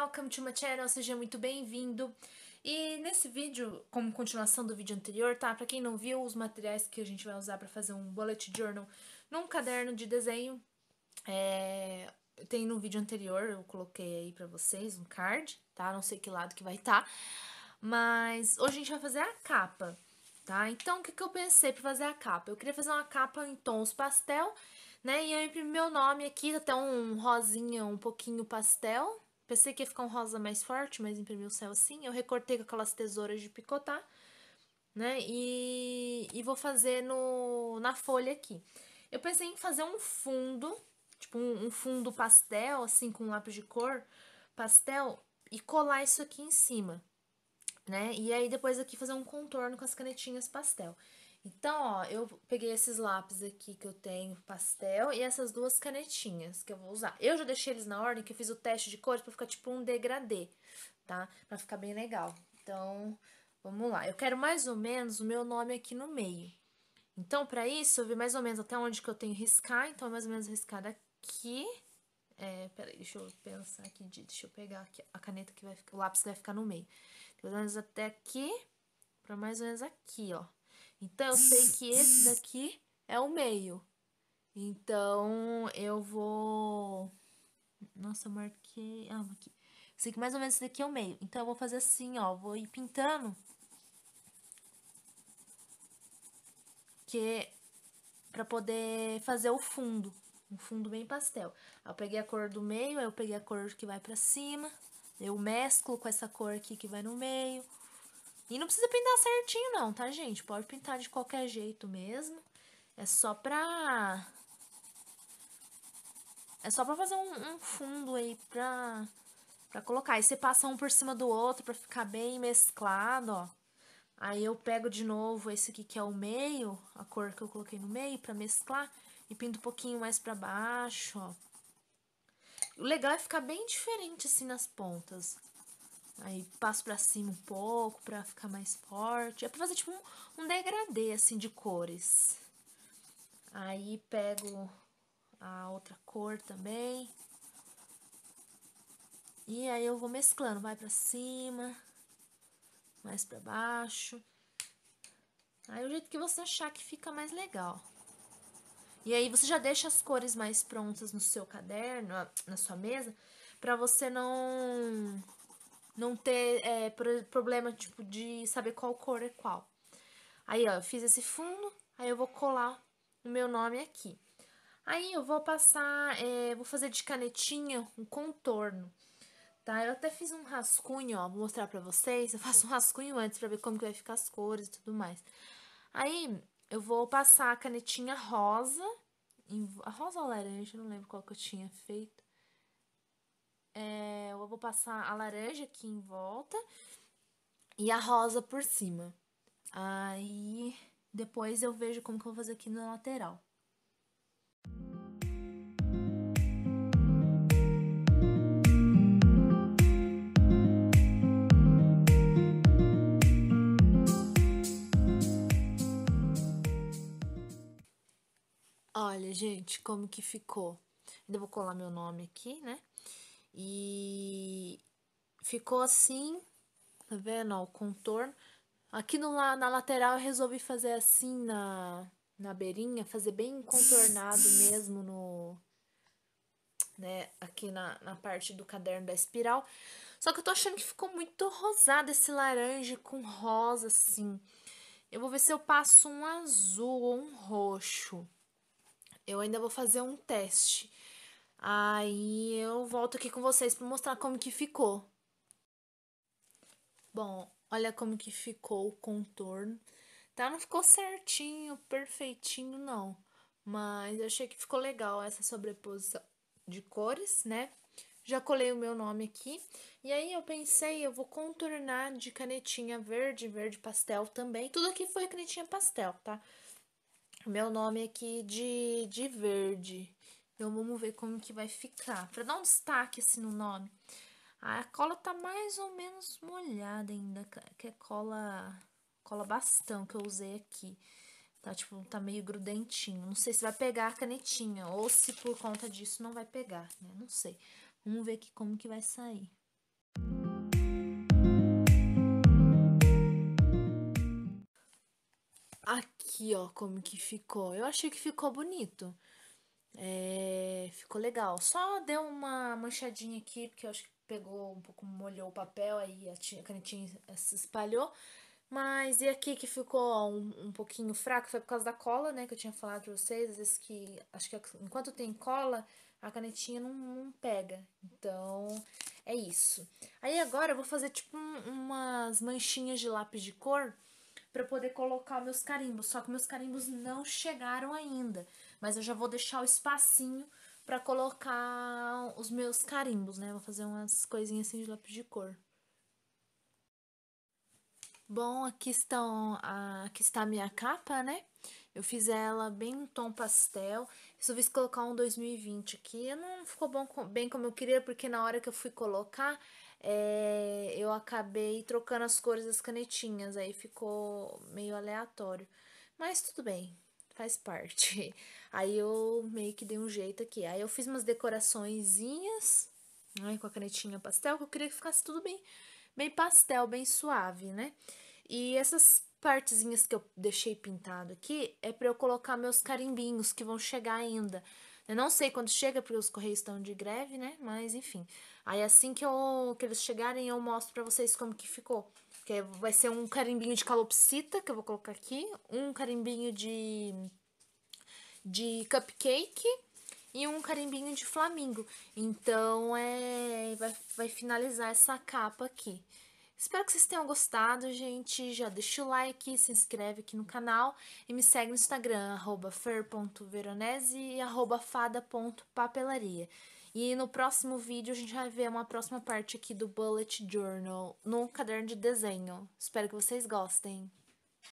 welcome to my channel, seja muito bem-vindo. E nesse vídeo, como continuação do vídeo anterior, tá? Pra quem não viu, os materiais que a gente vai usar pra fazer um bullet journal num caderno de desenho, é... tem no vídeo anterior, eu coloquei aí pra vocês um card, tá? Não sei que lado que vai estar, tá, mas hoje a gente vai fazer a capa, tá? Então, o que, que eu pensei pra fazer a capa? Eu queria fazer uma capa em tons pastel, né? E eu imprimi meu nome aqui, até um rosinha, um pouquinho pastel, Pensei que ia ficar um rosa mais forte, mas imprimi o céu assim. Eu recortei com aquelas tesouras de picotar, né? E, e vou fazer no, na folha aqui. Eu pensei em fazer um fundo, tipo um, um fundo pastel, assim, com um lápis de cor pastel, e colar isso aqui em cima, né? E aí depois aqui fazer um contorno com as canetinhas pastel. Então, ó, eu peguei esses lápis aqui que eu tenho, pastel, e essas duas canetinhas que eu vou usar. Eu já deixei eles na ordem, que eu fiz o teste de cores pra ficar tipo um degradê, tá? Pra ficar bem legal. Então, vamos lá. Eu quero mais ou menos o meu nome aqui no meio. Então, pra isso, eu vi mais ou menos até onde que eu tenho riscar. Então, é mais ou menos riscar aqui. É, peraí, deixa eu pensar aqui, deixa eu pegar aqui a caneta que vai ficar, o lápis que vai ficar no meio. Mais ou menos até aqui, pra mais ou menos aqui, ó. Então eu sei que esse daqui é o meio. Então eu vou. Nossa, marquei. Ah, aqui. Sei que mais ou menos esse daqui é o meio. Então eu vou fazer assim, ó. Vou ir pintando. Que para poder fazer o fundo, um fundo bem pastel. Eu peguei a cor do meio, eu peguei a cor que vai para cima, eu mesclo com essa cor aqui que vai no meio, e não precisa pintar certinho não, tá, gente? Pode pintar de qualquer jeito mesmo. É só pra... É só pra fazer um, um fundo aí pra, pra colocar. E você passa um por cima do outro pra ficar bem mesclado, ó. Aí eu pego de novo esse aqui que é o meio, a cor que eu coloquei no meio pra mesclar. E pinto um pouquinho mais pra baixo, ó. O legal é ficar bem diferente assim nas pontas. Aí passo pra cima um pouco pra ficar mais forte. É pra fazer tipo um, um degradê, assim, de cores. Aí pego a outra cor também. E aí eu vou mesclando, vai pra cima, mais pra baixo. Aí o jeito que você achar que fica mais legal. E aí você já deixa as cores mais prontas no seu caderno, na sua mesa, pra você não não ter é, problema tipo de saber qual cor é qual. Aí, ó, eu fiz esse fundo, aí eu vou colar o meu nome aqui. Aí eu vou passar, é, vou fazer de canetinha um contorno, tá? Eu até fiz um rascunho, ó, vou mostrar pra vocês. Eu faço um rascunho antes pra ver como que vai ficar as cores e tudo mais. Aí eu vou passar a canetinha rosa, a rosa ou laranja, não lembro qual que eu tinha feito. É, eu vou passar a laranja aqui em volta e a rosa por cima. Aí depois eu vejo como que eu vou fazer aqui na lateral. Olha, gente, como que ficou. Ainda vou colar meu nome aqui, né? E ficou assim, tá vendo? Ó, o contorno. Aqui no, na lateral eu resolvi fazer assim na, na beirinha, fazer bem contornado mesmo no, né, aqui na, na parte do caderno da espiral. Só que eu tô achando que ficou muito rosado esse laranja com rosa, assim. Eu vou ver se eu passo um azul ou um roxo. Eu ainda vou fazer um teste. Aí eu volto aqui com vocês para mostrar como que ficou. Bom, olha como que ficou o contorno. Tá, não ficou certinho, perfeitinho, não. Mas eu achei que ficou legal essa sobreposição de cores, né? Já colei o meu nome aqui. E aí eu pensei, eu vou contornar de canetinha verde, verde pastel também. Tudo aqui foi canetinha pastel, tá? Meu nome aqui de, de verde. Então vamos ver como que vai ficar. Para dar um destaque assim no nome. A cola tá mais ou menos molhada ainda, que é cola cola bastão que eu usei aqui. Tá tipo, tá meio grudentinho. Não sei se vai pegar a canetinha ou se por conta disso não vai pegar, né? Não sei. Vamos ver aqui como que vai sair. Aqui, ó, como que ficou. Eu achei que ficou bonito. É, ficou legal. Só deu uma manchadinha aqui, porque eu acho que pegou um pouco, molhou o papel, aí a, tia, a canetinha se espalhou. Mas e aqui que ficou um, um, pouquinho fraco foi por causa da cola, né? Que eu tinha falado pra vocês. Às vezes que, acho que é enquanto tem cola, a canetinha não, não pega. Então, é isso. Aí agora eu vou fazer tipo um, umas manchinhas de lápis de cor para poder colocar meus carimbos. Só que meus carimbos não chegaram ainda, mas eu já vou deixar o espacinho para colocar os meus carimbos, né? Vou fazer umas coisinhas assim de lápis de cor. Bom, aqui, estão, aqui está a minha capa, né? Eu fiz ela bem um tom pastel. Só fiz colocar um 2020 aqui. Não ficou bom, bem como eu queria, porque na hora que eu fui colocar, é, eu acabei trocando as cores das canetinhas. Aí ficou meio aleatório. Mas tudo bem, faz parte. Aí eu meio que dei um jeito aqui. Aí eu fiz umas decoraçõezinhas né, com a canetinha pastel, que eu queria que ficasse tudo bem bem pastel, bem suave, né? E essas partezinhas que eu deixei pintado aqui é para eu colocar meus carimbinhos que vão chegar ainda. Eu não sei quando chega, porque os correios estão de greve, né? Mas, enfim. Aí, assim que, eu, que eles chegarem, eu mostro pra vocês como que ficou. Que é, vai ser um carimbinho de calopsita, que eu vou colocar aqui. Um carimbinho de, de cupcake e um carimbinho de flamingo. Então, é, vai, vai finalizar essa capa aqui. Espero que vocês tenham gostado, gente. Já deixa o like, se inscreve aqui no canal e me segue no Instagram, arroba fer.veronese e arroba fada.papelaria. E no próximo vídeo a gente vai ver uma próxima parte aqui do Bullet Journal, no caderno de desenho. Espero que vocês gostem.